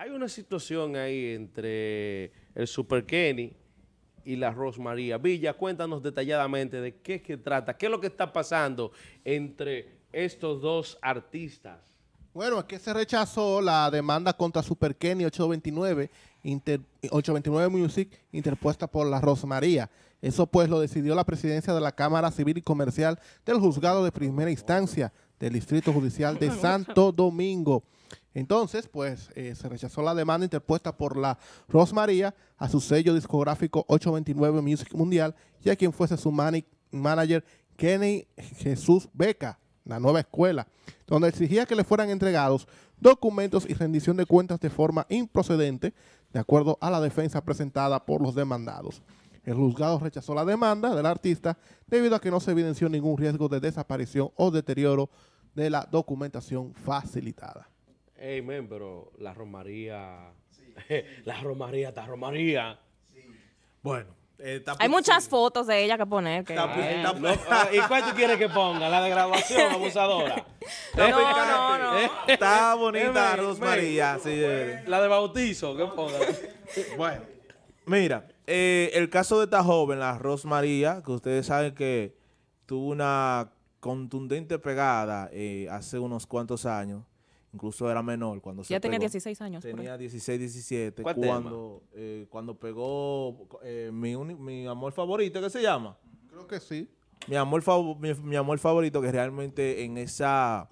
Hay una situación ahí entre el Super Kenny y la Rosmaría. Villa, cuéntanos detalladamente de qué es que trata, qué es lo que está pasando entre estos dos artistas. Bueno, es que se rechazó la demanda contra Super Kenny 829, 829 Music, interpuesta por la Rosmaría. Eso pues lo decidió la presidencia de la Cámara Civil y Comercial del Juzgado de Primera Instancia del Distrito Judicial de Santo Domingo. Entonces, pues eh, se rechazó la demanda interpuesta por la Rosmaría a su sello discográfico 829 Music Mundial y a quien fuese su manager Kenny Jesús Beca, la nueva escuela, donde exigía que le fueran entregados documentos y rendición de cuentas de forma improcedente, de acuerdo a la defensa presentada por los demandados. El juzgado rechazó la demanda del artista debido a que no se evidenció ningún riesgo de desaparición o deterioro de la documentación facilitada. Hey, pero la Rosmaría, Sí, la Rosmaría, está romaría. Sí. Bueno. Eh, Hay muchas fotos de ella que poner. Ah, ¿Y cuál tú quieres que ponga? ¿La de grabación, abusadora? no, no, no, eh, Está bonita, Rosmaría. Eh. la de bautizo, ¿qué ponga. bueno, mira, el caso de esta joven, la Rosmaría, que ustedes saben que tuvo una contundente pegada hace unos cuantos años incluso era menor cuando se Ya tenía 16 años. Tenía 16, 17. Cuando, eh, cuando pegó eh, mi, mi, amor favorito, ¿qué se llama? Creo que sí. Mi amor, mi, mi amor favorito, que realmente en esa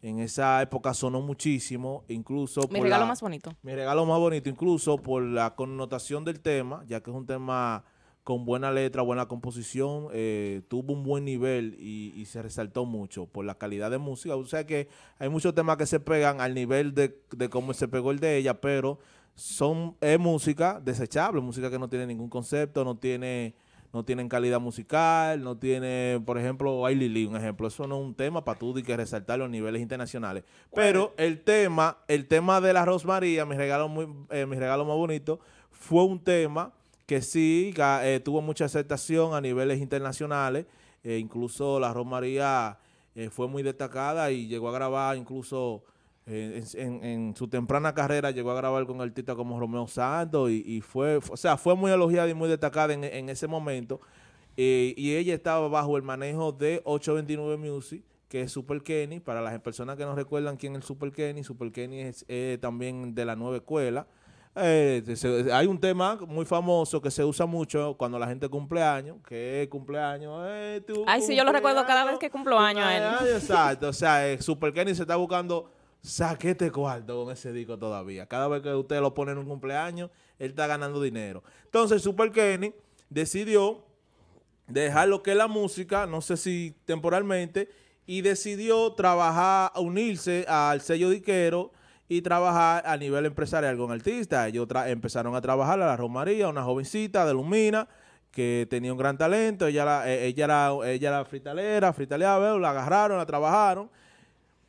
en esa época sonó muchísimo, incluso... Mi regalo más bonito. Mi regalo más bonito, incluso por la connotación del tema, ya que es un tema con buena letra, buena composición, eh, tuvo un buen nivel y, se resaltó mucho por la calidad de música. O sea que hay muchos temas que se pegan al nivel de, cómo se pegó el de ella, pero son música desechable, música que no tiene ningún concepto, no tiene no tienen calidad musical, no tiene, por ejemplo, Ay Lili, un ejemplo, eso no es un tema para tú que resaltar los niveles internacionales. Pues pero el tema, el tema de la Rosmaría, mi regalo muy eh, mi regalo más bonito, fue un tema que sí eh, tuvo mucha aceptación a niveles internacionales. Eh, incluso la Romaría eh, fue muy destacada y llegó a grabar incluso en, su temprana carrera llegó a grabar con artistas como Romeo Santos y, fue, o sea, fue muy elogiada y muy destacada en, ese momento. y ella estaba bajo el manejo de 829 Music, que es Super Kenny. Para las personas que no recuerdan quién es el Super Kenny, Super Kenny es también de la nueva escuela. Eh, hay un tema muy famoso que se usa mucho cuando la gente cumple años, que es cumpleaños. Ay, sí, yo lo recuerdo cada vez que cumplo años Año, exacto, o sea, eh, Super Kenny se está buscando este cuarto con ese disco todavía. Cada vez que usted lo pone en un cumpleaños, él está ganando dinero. Entonces, Super Kenny decidió dejar lo que es la música, no sé si temporalmente, y decidió trabajar, unirse al sello diquero y trabajar a nivel empresarial con artistas. Ellos empezaron a trabajar a la Romaría, una jovencita de Lumina que tenía un gran talento, ella era, e-, ella era, ella era fritalera, fritaleaba, la agarraron, la trabajaron,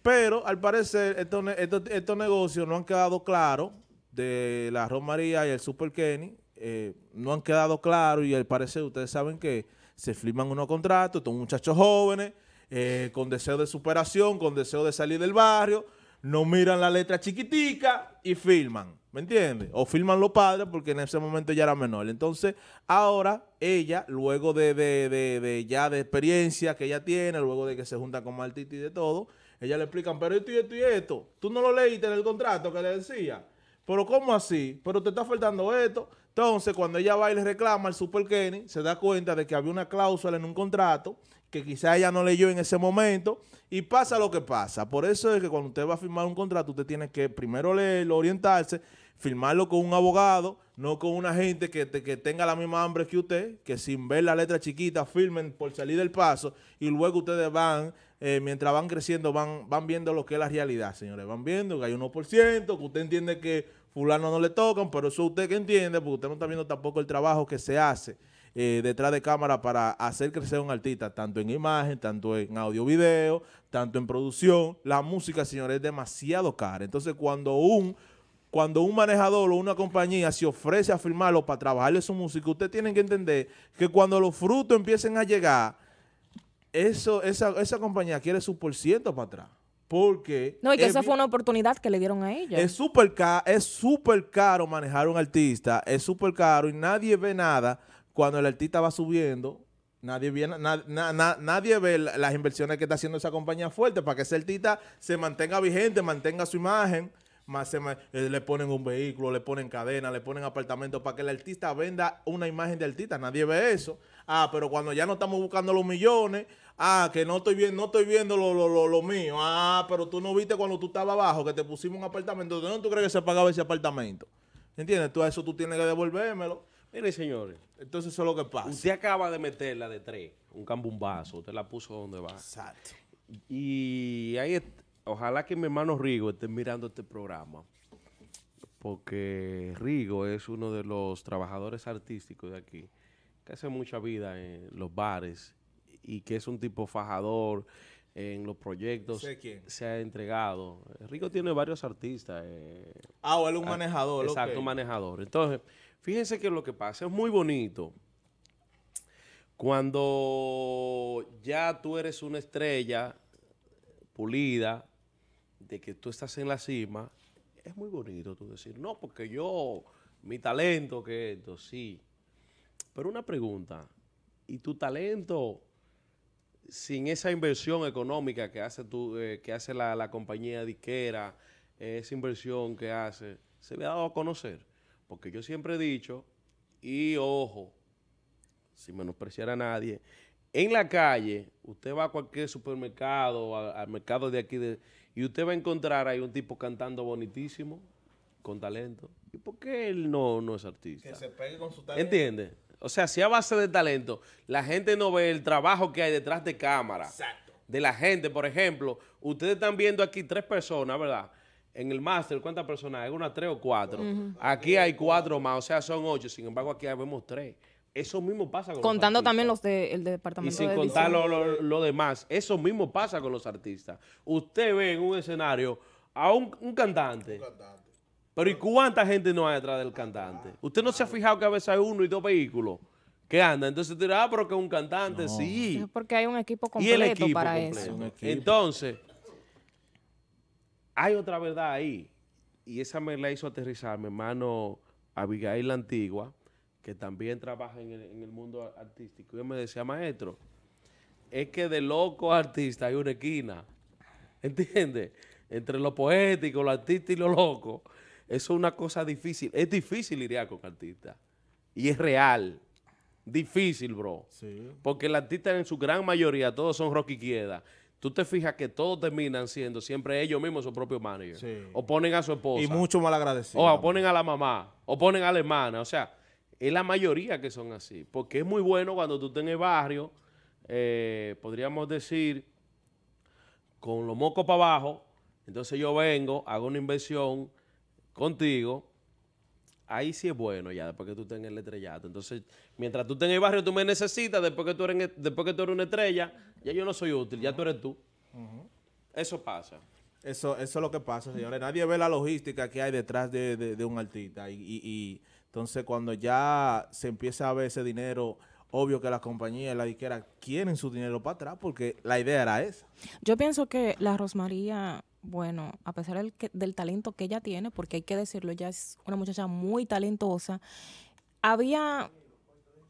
pero al parecer estos, negocios no han quedado claros de la María y el Super Kenny, eh, no han quedado claros y al parecer ustedes saben que se firman unos contratos, son muchachos jóvenes, eh, con deseo de superación, con deseo de salir del barrio, no miran la letra chiquitica y filman, ¿me entiendes? O filman los padres porque en ese momento ya era menor. Entonces, ahora ella, luego de, ya de experiencia que ella tiene, luego de que se junta con Martiti y de todo, ella le explica, pero esto y esto y esto, tú no lo leíste en el contrato que le decía pero ¿cómo así? Pero te está faltando esto. Entonces, cuando ella va y le reclama al Super Kenny, se da cuenta de que había una cláusula en un contrato que quizá ella no leyó en ese momento y pasa lo que pasa. Por eso es que cuando usted va a firmar un contrato, usted tiene que primero leerlo, orientarse firmarlo con un abogado, no con una gente que, tenga la misma hambre que usted, que sin ver la letra chiquita firmen por salir del paso y luego ustedes van, eh, mientras van creciendo, van, van viendo lo que es la realidad, señores. Van viendo que hay un 1%, que usted entiende que fulano no le tocan, pero eso usted que entiende, porque usted no está viendo tampoco el trabajo que se hace. Eh, detrás de cámara para hacer crecer un artista, tanto en imagen, tanto en audio video, tanto en producción. La música, señores, es demasiado cara. Entonces, cuando un cuando un manejador o una compañía se ofrece a firmarlo para trabajarle su música, ustedes tienen que entender que cuando los frutos empiecen a llegar, eso, esa, esa compañía quiere su por ciento para atrás. Porque... No, y que esa fue una oportunidad que le dieron a ella. Es súper caro, es caro manejar a un artista, es súper caro y nadie ve nada cuando el artista va subiendo Nadie ve, nadie ve las inversiones que está haciendo esa compañía fuerte para que ese artista se mantenga vigente, mantenga su imagen. Eh, le ponen un vehículo, le ponen cadena, le ponen apartamento para que el artista venda una imagen de artista. Nadie ve eso. Ah, pero cuando ya no estamos buscando los millones, ah, que no estoy viendo, no estoy viendo lo, mío. Ah, pero tú no viste cuando tú estabas abajo que te pusimos un apartamento. ¿De dónde tú crees que se pagaba ese apartamento? ¿Entiendes? Tú a eso tú tienes que devolvérmelo. Mire, señores. Entonces eso es lo que pasa. Usted acaba de meterla de tres, un cambumbazo. Usted la puso donde va. Exacto. Y ahí está ojalá que mi hermano Rigo esté mirando este programa. Porque Rigo es uno de los trabajadores artísticos de aquí, que hace mucha vida en los bares y que es un tipo fajador en los proyectos. Sé quién. Se ha entregado. Rigo tiene varios artistas. Eh, ah, o él es un manejador. Exacto, un manejador. Entonces, fíjense que lo que pasa es muy bonito. Cuando ya tú eres una estrella pulida, de que tú estás en la cima, es muy bonito tú decir, no, porque yo, mi talento, que esto, sí. Pero una pregunta, ¿y tu talento sin esa inversión económica que hace, eh, que hace la, compañía disquera, esa inversión que hace, se le ha dado a conocer? Porque yo siempre he dicho, y ojo, si menospreciar a nadie, en la calle, usted va a cualquier supermercado, al mercado de aquí, y usted va a encontrar ahí un tipo cantando bonitísimo, con talento. ¿Y por qué él no, no es artista? Que se pegue con su talento. ¿Entiende? O sea, si a base de talento, la gente no ve el trabajo que hay detrás de cámara. Exacto. De la gente, por ejemplo, ustedes están viendo aquí tres personas, ¿verdad? En el máster, ¿cuántas personas? Hay unas tres o cuatro. Aquí hay cuatro más, o sea, son ocho. Sin embargo, aquí vemos tres. Eso mismo pasa con Contando también los del de, departamento. Y sin contar lo, demás. Eso mismo pasa con los artistas. Usted ve en un escenario a un, cantante. Un cantante. Pero ¿y cuánta gente no hay detrás del cantante? Usted no se ha fijado que a veces hay uno y dos vehículos que andan. Entonces usted dirá, ah, pero que un cantante, sí. porque hay un equipo completo y el equipo para eso. Entonces, hay otra verdad ahí. Y esa me la hizo aterrizar mi hermano Abigail la Antigua que también trabaja en el, mundo artístico, y me decía, maestro, es que de loco artista hay una esquina, ¿entiendes? Entre lo poético, lo artista y lo loco. Eso es una cosa difícil. Es difícil lidiar con artistas. Y es real. Difícil, bro. Sí. Porque el artista en su gran mayoría, todos son rock queda. Tú te fijas que todos terminan siendo siempre ellos mismos su propio manager. O ponen a su esposa. Y mucho mal agradecido. o ponen a la mamá. O ponen a la hermana. O sea, es la mayoría que son así, porque es muy bueno cuando tú estás barrio, eh, podríamos decir, con los mocos para abajo, entonces yo vengo, hago una inversión contigo, ahí sí es bueno ya, después que tú tengas en el estrellato. Entonces, mientras tú estés el barrio, tú me necesitas, después que tú eres, después que tú eres una estrella, ya yo no soy útil, ya tú eres tú. Eso pasa. Eso, eso es lo que pasa, señores. Nadie ve la logística que hay detrás de, un artista. Y, entonces cuando ya se empieza a ver ese dinero, obvio que las compañías, la disquera quieren su dinero para atrás porque la idea era esa. Yo pienso que la Rosmaría, bueno, a pesar del, del talento que ella tiene, porque hay que decirlo, ella es una muchacha muy talentosa, había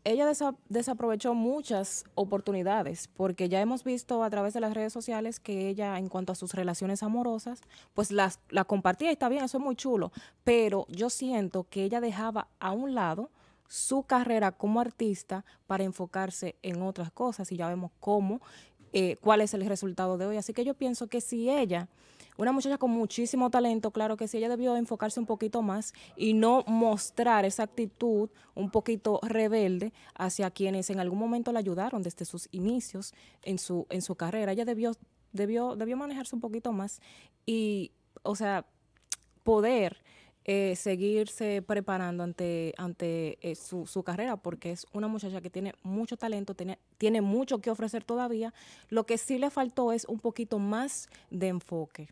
ella desaprovechó muchas oportunidades, porque ya hemos visto a través de las redes sociales que ella, en cuanto a sus relaciones amorosas, pues las la compartía y está bien, eso es muy chulo, pero yo siento que ella dejaba a un lado su carrera como artista para enfocarse en otras cosas y ya vemos cómo, eh, cuál es el resultado de hoy. Así que yo pienso que si ella una muchacha con muchísimo talento, claro que sí, ella debió enfocarse un poquito más y no mostrar esa actitud un poquito rebelde hacia quienes en algún momento la ayudaron desde sus inicios en su, en su carrera. Ella debió, debió, debió manejarse un poquito más y, o sea, poder eh, seguirse preparando ante, ante eh, su, su, carrera, porque es una muchacha que tiene mucho talento, tiene, tiene mucho que ofrecer todavía. Lo que sí le faltó es un poquito más de enfoque.